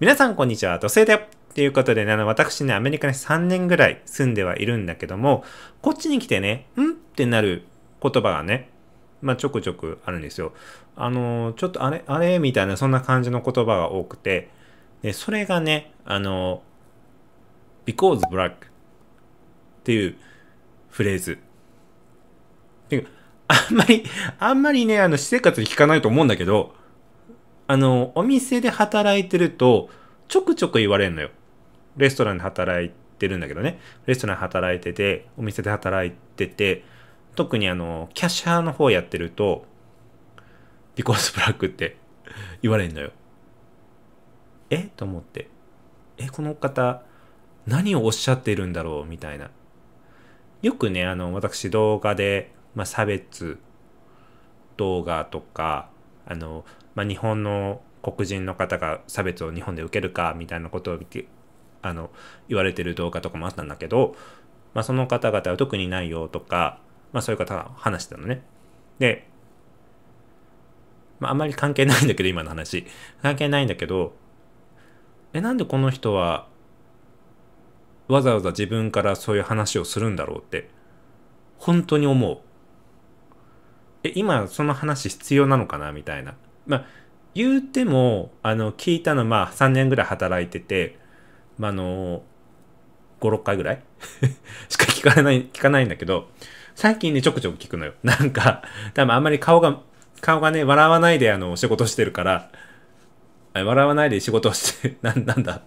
皆さんこんにちは、土星だよということでね、あの、私ね、アメリカに3年ぐらい住んではいるんだけども、こっちに来てね、んってなる言葉がね、まあ、ちょくちょくあるんですよ。あのー、ちょっとあれ、あれみたいな、そんな感じの言葉が多くて、で、それがね、あのー、because black っていうフレーズ。あんまり、あんまりね、あの、私生活に聞かないと思うんだけど、あの、お店で働いてると、ちょくちょく言われるのよ。レストランで働いてるんだけどね。レストランで働いてて、お店で働いてて、特にあの、キャッシャーの方やってると、ビコースブラックって 言われるのよ。えと思って。え、この方、何をおっしゃってるんだろうみたいな。よくね、あの、私動画で、まあ、差別動画とか、あの、まあ、日本の黒人の方が差別を日本で受けるかみたいなことをあの言われてる動画とかもあったんだけど、まあ、その方々は特にないよとか、まあ、そういう方が話してたのね。で、まあ、あんまり関係ないんだけど今の話関係ないんだけどえなんでこの人はわざわざ自分からそういう話をするんだろうって本当に思うえ、今その話必要なのかなみたいな。まあ、言うても、あの、聞いたの、まあ、3年ぐらい働いてて、まあ、あの、5、6回ぐらい しか聞かない、聞かないんだけど、最近ね、ちょくちょく聞くのよ。なんか、多分あんまり顔が、顔がね、笑わないで、あの、仕事してるから、笑わないで仕事して、な、なんだ、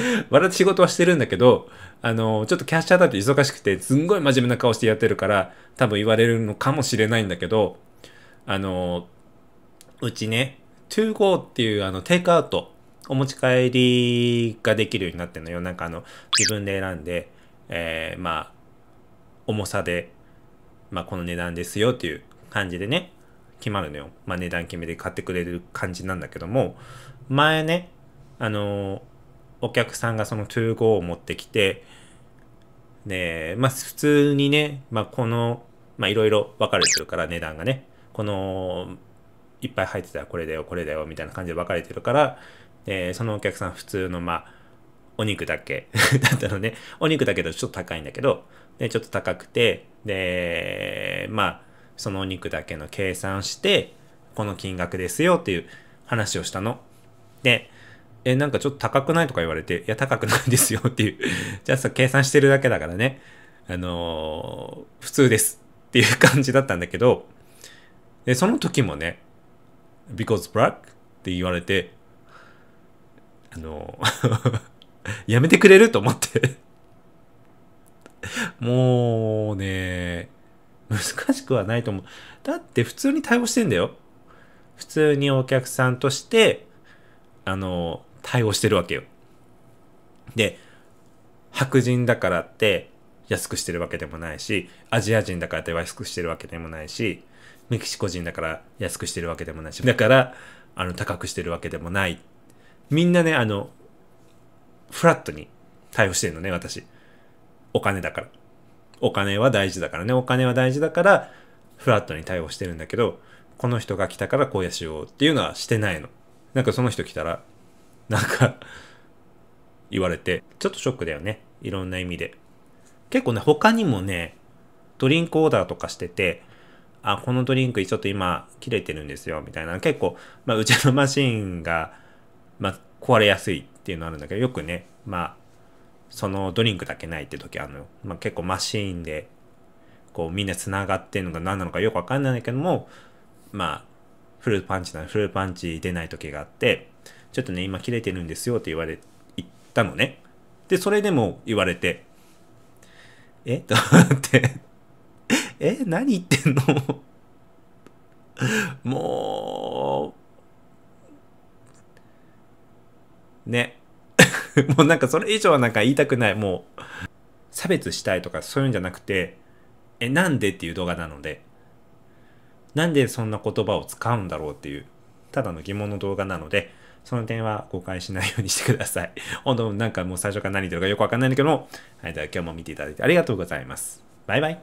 笑って仕事はしてるんだけど、あの、ちょっとキャッシャーだって忙しくて、すんごい真面目な顔してやってるから、多分言われるのかもしれないんだけど、あの、うちね、2 o っていうあの、テイクアウト、お持ち帰りができるようになってるのよ。なんかあの、自分で選んで、えー、まあ、重さで、まあ、この値段ですよっていう感じでね、決まるのよ。まあ、値段決めで買ってくれる感じなんだけども、前ね、あのーお客さんがその to go を持ってきて、で、まあ普通にね、まあこの、まあいろいろ分かれてるから値段がね、この、いっぱい入ってたらこれだよ、これだよ、みたいな感じで分かれてるから、で、そのお客さん普通の、まあ、お肉だけ だったのね、お肉だけどちょっと高いんだけど、で、ちょっと高くて、で、まあ、そのお肉だけの計算して、この金額ですよっていう話をしたの。で、え、なんかちょっと高くないとか言われて、いや、高くないですよっていう。じゃあさ、計算してるだけだからね。あのー、普通ですっていう感じだったんだけど、で、その時もね、because black って言われて、あのー、やめてくれると思って もうね、難しくはないと思う。だって普通に対応してんだよ。普通にお客さんとして、あの、対応してるわけよ。で、白人だからって安くしてるわけでもないし、アジア人だからって安くしてるわけでもないし、メキシコ人だから安くしてるわけでもないし、だから、あの、高くしてるわけでもない。みんなね、あの、フラットに対応してるのね、私。お金だから。お金は大事だからね。お金は大事だから、フラットに対応してるんだけど、この人が来たからこうやしようっていうのはしてないの。なんかその人来たら、なんか言われて、ちょっとショックだよね。いろんな意味で。結構ね、他にもね、ドリンクオーダーとかしてて、あ、このドリンクちょっと今切れてるんですよ、みたいな。結構、まあ、うちのマシンが、まあ、壊れやすいっていうのあるんだけど、よくね、まあ、そのドリンクだけないって時あるのよ。まあ、結構マシンで、こう、みんな繋がってんのが何なのかよくわかんないんだけども、まあ、フルパンチなフルパンチ出ない時があって、ちょっとね、今切れてるんですよって言われ、言ったのね。で、それでも言われて、えと思って、え何言ってんのもう、ね。もうなんかそれ以上はなんか言いたくない。もう、差別したいとかそういうんじゃなくて、え、なんでっていう動画なので、なんでそんな言葉を使うんだろうっていう。ただの疑問の動画なので、その点は誤解しないようにしてください。本当なんかもう最初から何言ってるかよくわかんないんだけども、はい、では今日も見ていただいてありがとうございます。バイバイ。